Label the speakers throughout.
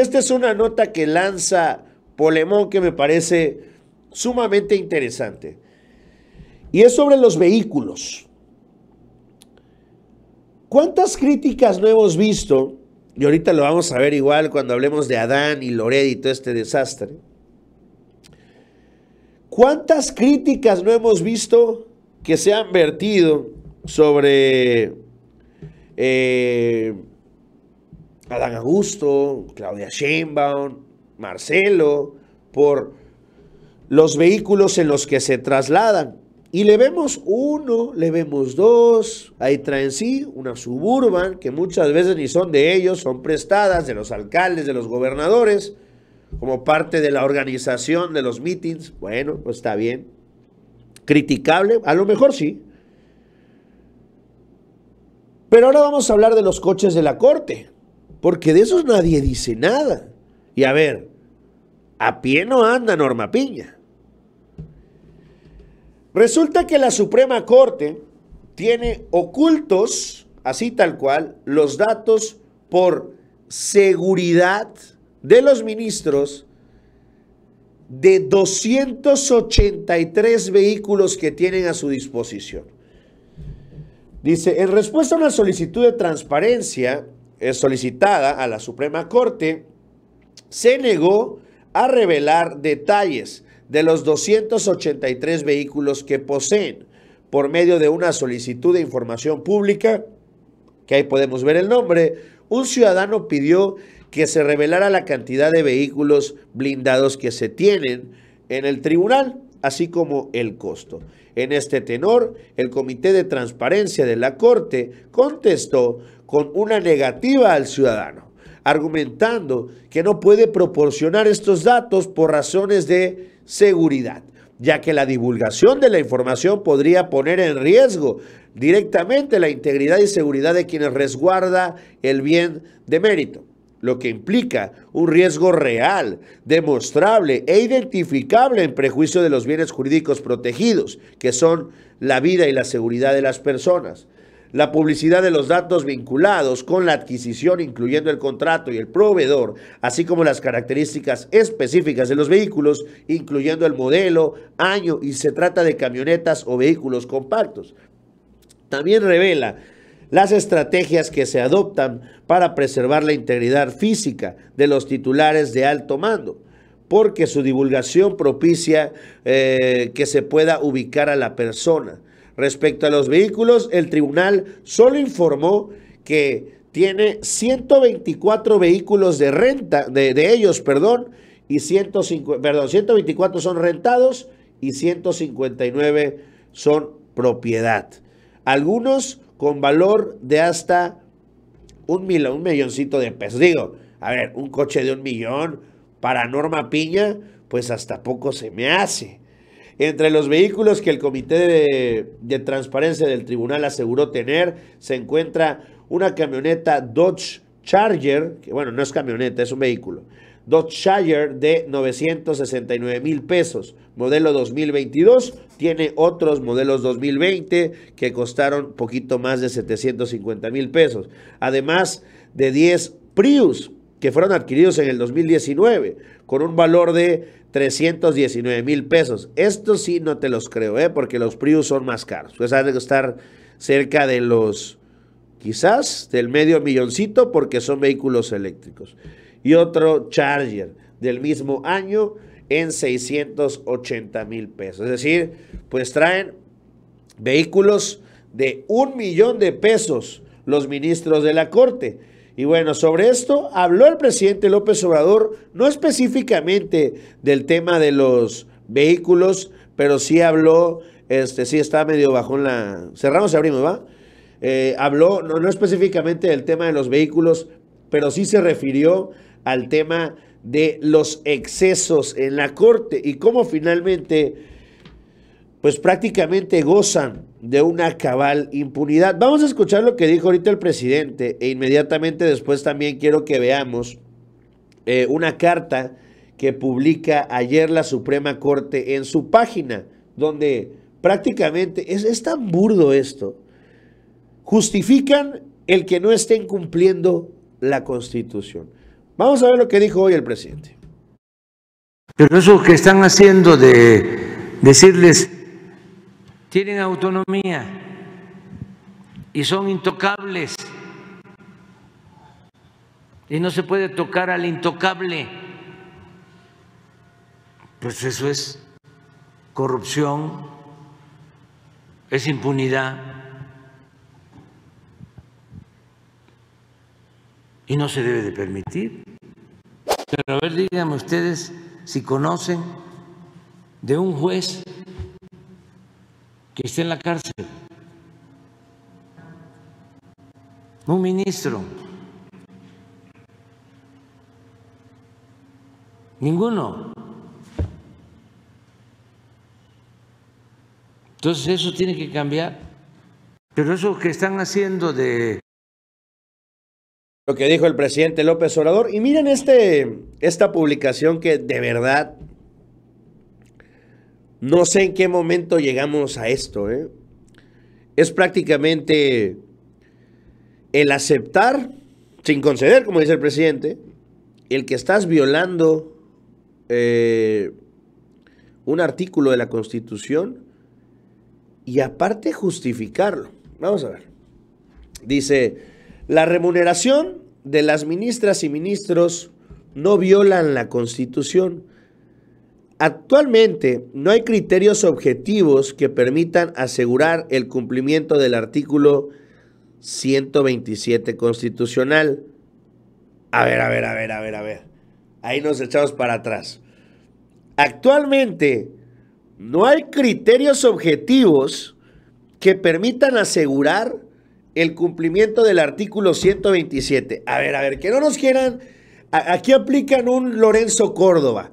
Speaker 1: Esta es una nota que lanza Polemón que me parece sumamente interesante. Y es sobre los vehículos. ¿Cuántas críticas no hemos visto? Y ahorita lo vamos a ver igual cuando hablemos de Adán y Lored y todo este desastre. ¿Cuántas críticas no hemos visto que se han vertido sobre eh, Adán Augusto, Claudia Sheinbaum, Marcelo, por los vehículos en los que se trasladan. Y le vemos uno, le vemos dos, ahí traen sí una suburban, que muchas veces ni son de ellos, son prestadas de los alcaldes, de los gobernadores, como parte de la organización de los meetings. Bueno, pues está bien. Criticable, a lo mejor sí. Pero ahora vamos a hablar de los coches de la corte. Porque de esos nadie dice nada. Y a ver, a pie no anda Norma Piña. Resulta que la Suprema Corte tiene ocultos, así tal cual, los datos por seguridad de los ministros de 283 vehículos que tienen a su disposición. Dice, en respuesta a una solicitud de transparencia, solicitada a la Suprema Corte, se negó a revelar detalles de los 283 vehículos que poseen por medio de una solicitud de información pública, que ahí podemos ver el nombre, un ciudadano pidió que se revelara la cantidad de vehículos blindados que se tienen en el tribunal así como el costo. En este tenor, el Comité de Transparencia de la Corte contestó con una negativa al ciudadano, argumentando que no puede proporcionar estos datos por razones de seguridad, ya que la divulgación de la información podría poner en riesgo directamente la integridad y seguridad de quienes resguarda el bien de mérito lo que implica un riesgo real, demostrable e identificable en prejuicio de los bienes jurídicos protegidos, que son la vida y la seguridad de las personas. La publicidad de los datos vinculados con la adquisición, incluyendo el contrato y el proveedor, así como las características específicas de los vehículos, incluyendo el modelo, año y se trata de camionetas o vehículos compactos. También revela las estrategias que se adoptan para preservar la integridad física de los titulares de alto mando, porque su divulgación propicia eh, que se pueda ubicar a la persona. Respecto a los vehículos, el tribunal solo informó que tiene 124 vehículos de renta, de, ellos, perdón, y 124 son rentados y 159 son propiedad. Algunos con valor de hasta un, mil, un milloncito de pesos. Digo, a ver, un coche de un millón para Norma Piña, pues hasta poco se me hace. Entre los vehículos que el Comité de, de Transparencia del Tribunal aseguró tener, se encuentra una camioneta Dodge Charger, que bueno, no es camioneta, es un vehículo, Dodge Charger de 969 mil pesos, modelo 2022, tiene otros modelos 2020 que costaron poquito más de 750 mil pesos, además de 10 Prius que fueron adquiridos en el 2019 con un valor de 319 mil pesos. Esto sí no te los creo, ¿eh? porque los Prius son más caros. Pues han de costar cerca de los, quizás, del medio milloncito porque son vehículos eléctricos. Y otro Charger del mismo año en 680 mil pesos. Es decir, pues traen vehículos de un millón de pesos los ministros de la Corte. Y bueno, sobre esto habló el presidente López Obrador, no específicamente del tema de los vehículos, pero sí habló, este, sí está medio bajo en la... Cerramos y abrimos, ¿va? Eh, habló, no específicamente del tema de los vehículos, pero sí se refirió al tema de los excesos en la corte y cómo finalmente, pues prácticamente gozan de una cabal impunidad. Vamos a escuchar lo que dijo ahorita el presidente e inmediatamente después también quiero que veamos eh, una carta que publica ayer la Suprema Corte en su página, donde prácticamente es, es tan burdo esto. Justifican el que no estén cumpliendo la Constitución. Vamos a ver lo que dijo hoy el presidente.
Speaker 2: Pero eso que están haciendo de decirles, tienen autonomía y son intocables y no se puede tocar al intocable, pues eso es corrupción, es impunidad. Y no se debe de permitir a ver, díganme ustedes si conocen de un juez que esté en la cárcel, un ministro, ninguno. Entonces eso tiene que cambiar. Pero eso que están haciendo de lo
Speaker 1: que dijo el presidente López Obrador. Y miren este, esta publicación que de verdad no sé en qué momento llegamos a esto. ¿eh? Es prácticamente el aceptar, sin conceder, como dice el presidente, el que estás violando eh, un artículo de la Constitución y aparte justificarlo. Vamos a ver. Dice, la remuneración de las ministras y ministros no violan la Constitución. Actualmente no hay criterios objetivos que permitan asegurar el cumplimiento del artículo 127 constitucional. A ver, a ver, a ver, a ver, a ver. Ahí nos echamos para atrás. Actualmente no hay criterios objetivos que permitan asegurar el cumplimiento del artículo 127. A ver, a ver, que no nos quieran. Aquí aplican un Lorenzo Córdoba.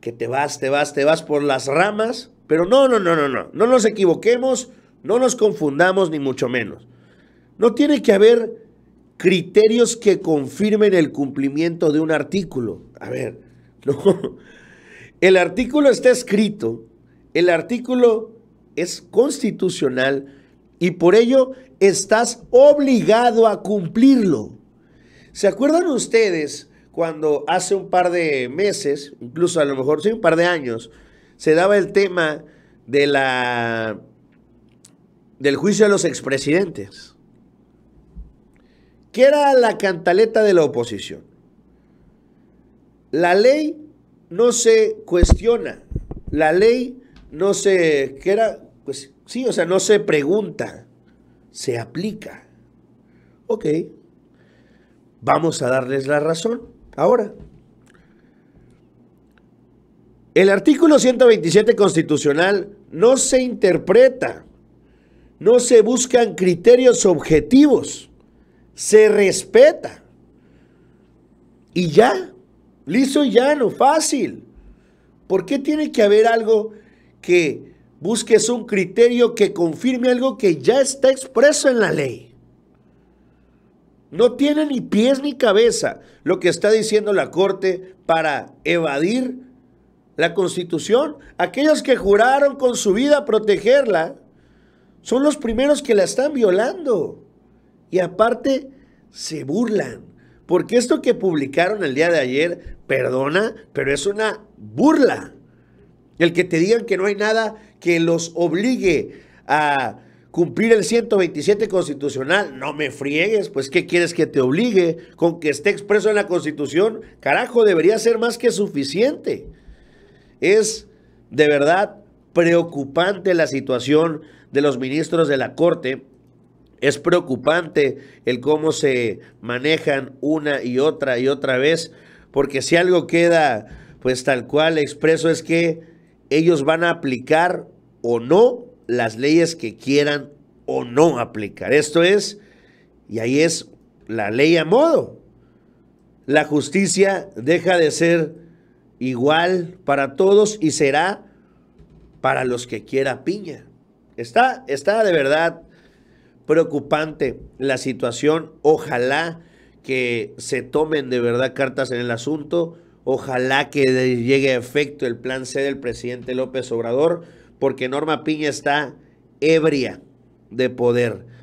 Speaker 1: Que te vas, te vas, te vas por las ramas. Pero no, no, no, no, no. No nos equivoquemos, no nos confundamos, ni mucho menos. No tiene que haber criterios que confirmen el cumplimiento de un artículo. A ver, no. El artículo está escrito, el artículo es constitucional, y por ello estás obligado a cumplirlo. ¿Se acuerdan ustedes cuando hace un par de meses, incluso a lo mejor sí, un par de años, se daba el tema de la del juicio de los expresidentes? ¿Qué era la cantaleta de la oposición? La ley no se cuestiona, la ley no se... ¿Qué era? Pues, Sí, o sea, no se pregunta, se aplica. Ok, vamos a darles la razón ahora. El artículo 127 constitucional no se interpreta, no se buscan criterios objetivos, se respeta. Y ya, liso y llano, fácil. ¿Por qué tiene que haber algo que busques un criterio que confirme algo que ya está expreso en la ley. No tiene ni pies ni cabeza lo que está diciendo la Corte para evadir la Constitución. Aquellos que juraron con su vida protegerla son los primeros que la están violando. Y aparte, se burlan. Porque esto que publicaron el día de ayer, perdona, pero es una burla. El que te digan que no hay nada que los obligue a cumplir el 127 constitucional, no me friegues, pues ¿qué quieres que te obligue con que esté expreso en la constitución? Carajo, debería ser más que suficiente. Es de verdad preocupante la situación de los ministros de la Corte. Es preocupante el cómo se manejan una y otra y otra vez, porque si algo queda pues tal cual expreso es que ellos van a aplicar o no las leyes que quieran o no aplicar. Esto es, y ahí es la ley a modo. La justicia deja de ser igual para todos y será para los que quiera piña. Está, está de verdad preocupante la situación. Ojalá que se tomen de verdad cartas en el asunto Ojalá que llegue a efecto el plan C del presidente López Obrador, porque Norma Piña está ebria de poder.